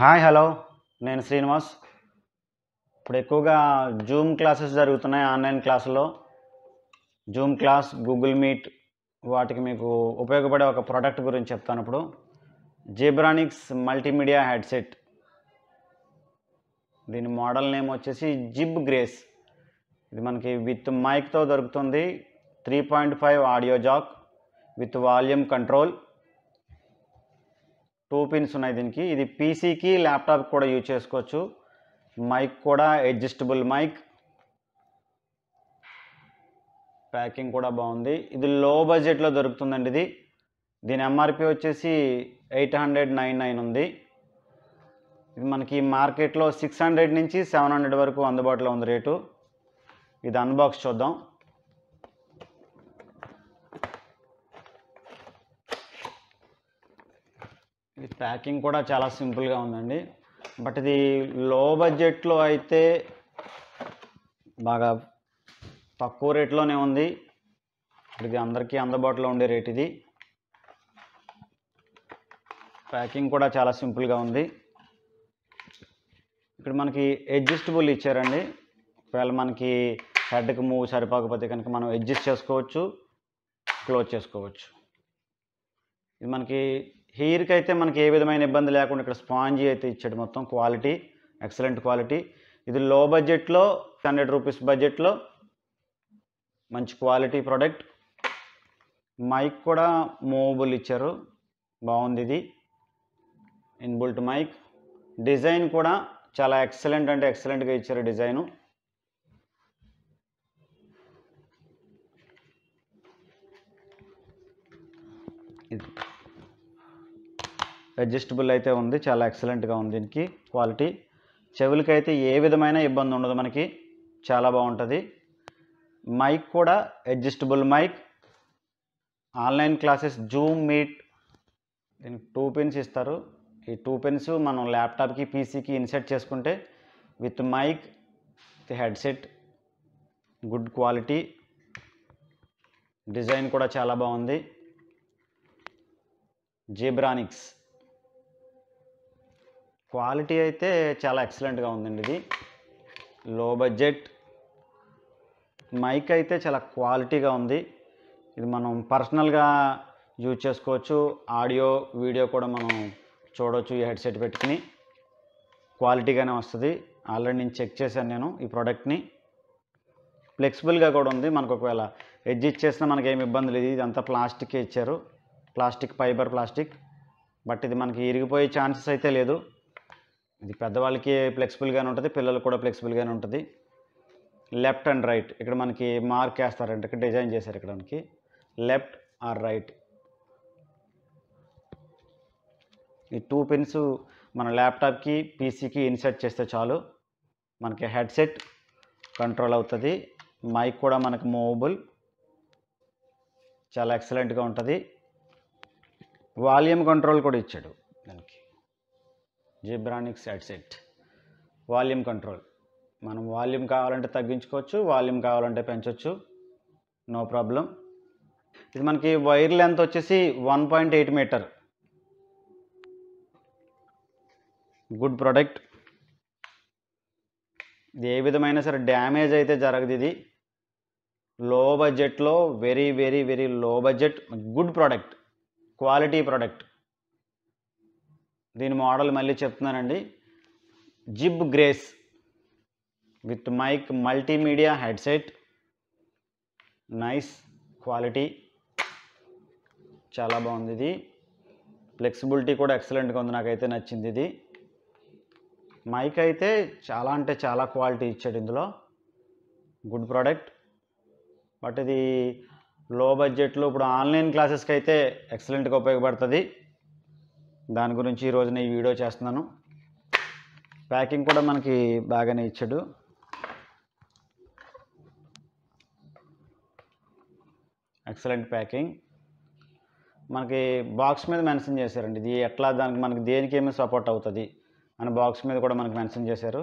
hi hello నేను శ్రీనివాస్ ఇప్పుడు ఎక్కువగా జూమ్ క్లాసెస్ జరుగుతున్నాయి ఆన్లైన్ క్లాసులో జూమ్ క్లాస్ గూగుల్ మీట్ వాటికి మీకు ఉపయోగపడే ఒక ప్రోడక్ట్ గురించి చెప్తాను ఇప్పుడు జీబ్రానిక్స్ మల్టీమీడియా హెడ్సెట్ దీని మోడల్ నేమ్ వచ్చేసి జిబ్ గ్రేస్ ఇది మనకి విత్ మైక్తో దొరుకుతుంది three point five audio jack with volume control two pins ఉన్నాయి దీనికి ఇది పీసీకి ల్యాప్టాప్ కూడా యూజ్ చేసుకోవచ్చు మైక్ కూడా అడ్జస్టబుల్ మైక్ ప్యాకింగ్ కూడా బాగుంది ఇది లో బడ్జెట్లో దొరుకుతుందండి ఇది దీని ఎంఆర్పి వచ్చేసి ఎయిట్ హండ్రెడ్ నైన్ నైన్ ఉంది ఇది మనకి మార్కెట్లో సిక్స్ హండ్రెడ్ నుంచి సెవెన్ హండ్రెడ్ వరకు అందుబాటులో ఉంది రేటు ఇది అన్బాక్స్ చూద్దాం ఇది ప్యాకింగ్ కూడా చాలా సింపుల్గా ఉందండి బట్ ఇది లో బడ్జెట్లో అయితే బాగా తక్కువ రేట్లోనే ఉంది ఇది అందరికీ అందుబాటులో ఉండే రేట్ ఇది ప్యాకింగ్ కూడా చాలా సింపుల్గా ఉంది ఇక్కడ మనకి అడ్జస్టబుల్ ఇచ్చారండి ఒకవేళ మనకి హెడ్కి మూవ్ సరిపోకపోతే కనుక మనం అడ్జస్ట్ చేసుకోవచ్చు క్లోజ్ చేసుకోవచ్చు ఇది మనకి హెయిర్కి అయితే మనకి ఏ విధమైన ఇబ్బంది లేకుండా ఇక్కడ స్పాంజీ అయితే ఇచ్చాడు మొత్తం క్వాలిటీ ఎక్సలెంట్ క్వాలిటీ ఇది లో బడ్జెట్లో హండ్రెడ్ రూపీస్ బడ్జెట్లో మంచి క్వాలిటీ ప్రోడక్ట్ మైక్ కూడా మూవబుల్ ఇచ్చారు బాగుంది ఇది ఇన్బుల్ట్ మైక్ డిజైన్ కూడా చాలా ఎక్సలెంట్ అంటే ఎక్సలెంట్గా ఇచ్చారు డిజైను అడ్జస్టబుల్ అయితే ఉంది చాలా ఎక్సలెంట్గా ఉంది దీనికి క్వాలిటీ చెవులకి అయితే ఏ విధమైన ఇబ్బంది ఉండదు మనకి చాలా బాగుంటుంది మైక్ కూడా adjustable mic online classes Zoom Meet దీనికి టూ పెన్స్ ఇస్తారు ఈ టూ పెన్స్ మనం ల్యాప్టాప్కి పీసీకి ఇన్సర్ట్ చేసుకుంటే with mic the headset good quality design కూడా చాలా బాగుంది జీబ్రానిక్స్ క్వాలిటీ అయితే చాలా ఎక్సలెంట్గా ఉందండి ఇది లో బడ్జెట్ మైక్ అయితే చాలా క్వాలిటీగా ఉంది ఇది మనం పర్సనల్గా యూజ్ చేసుకోవచ్చు ఆడియో వీడియో కూడా మనం చూడవచ్చు ఈ హెడ్సెట్ పెట్టుకుని క్వాలిటీగానే వస్తుంది ఆల్రెడీ నేను చెక్ చేశాను నేను ఈ ప్రోడక్ట్ని ఫ్లెక్సిబుల్గా కూడా ఉంది మనకు ఒకవేళ ఎడ్జ్ ఇచ్చేసినా మనకి ఏమి ఇబ్బంది లేదు ఇదంతా ప్లాస్టిక్ ఇచ్చారు ప్లాస్టిక్ ఫైబర్ ప్లాస్టిక్ బట్ ఇది మనకి ఇరిగిపోయే ఛాన్సెస్ అయితే లేదు ఇది పెద్దవాళ్ళకి ఫ్లెక్సిబుల్గానే ఉంటుంది పిల్లలు కూడా ఫ్లెక్సిబుల్గానే ఉంటుంది లెఫ్ట్ అండ్ రైట్ ఇక్కడ మనకి మార్క్ వేస్తారంట ఇక్కడ డిజైన్ చేశారు ఇక్కడ మనకి లెఫ్ట్ ఆర్ రైట్ ఈ టూ పిన్స్ మన ల్యాప్టాప్కి పీసీకి ఇన్సర్ట్ చేస్తే చాలు మనకి హెడ్సెట్ కంట్రోల్ అవుతుంది మైక్ కూడా మనకు మూవబుల్ చాలా ఎక్సలెంట్గా ఉంటుంది వాల్యూమ్ కంట్రోల్ కూడా ఇచ్చాడు దానికి జిబ్రానిక్స్ హెడ్సెట్ వాల్యూమ్ కంట్రోల్ మనం వాల్యూమ్ కావాలంటే తగ్గించుకోవచ్చు వాల్యూమ్ కావాలంటే పెంచవచ్చు నో ప్రాబ్లం ఇది మనకి వైర్ లెంత్ వచ్చేసి one point eight metre good product ఇది ఏ విధమైన సరే డ్యామేజ్ అయితే జరగదు ఇది లో బడ్జెట్లో very very very low budget good product quality product దీని మోడల్ మళ్ళీ చెప్తున్నానండి Zeb Grace with mic multimedia headset nice quality చాలా బాగుంది ఇది ఫ్లెక్సిబిలిటీ కూడా ఎక్సలెంట్గా ఉంది నాకైతే నచ్చింది ఇది మైక్ అయితే చాలా అంటే చాలా క్వాలిటీ ఇచ్చాడు ఇందులో గుడ్ ప్రోడక్ట్ బట్ ఇది లో బడ్జెట్లో ఇప్పుడు ఆన్లైన్ క్లాసెస్కి అయితే ఎక్సలెంట్గా ఉపయోగపడుతుంది దాని గురించి ఈరోజు నేను వీడియో చేస్తున్నాను ప్యాకింగ్ కూడా మనకి బాగానే ఇచ్చాడు ఎక్సలెంట్ ప్యాకింగ్ మనకి బాక్స్ మీద మెన్షన్ చేశారండి ఇది ఎట్లా దానికి మనకి దేనికి ఏమి సపోర్ట్ అవుతుంది అని బాక్స్ మీద కూడా మనకి మెన్షన్ చేశారు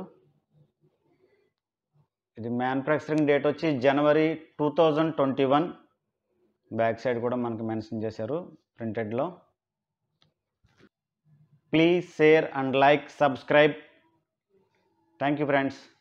ఇది మ్యానుఫ్యాక్చరింగ్ డేట్ వచ్చి January two thousand twenty one back side కూడా మనకి మెన్షన్ చేశారు ప్రింటెడ్లో please share and like subscribe thank you friends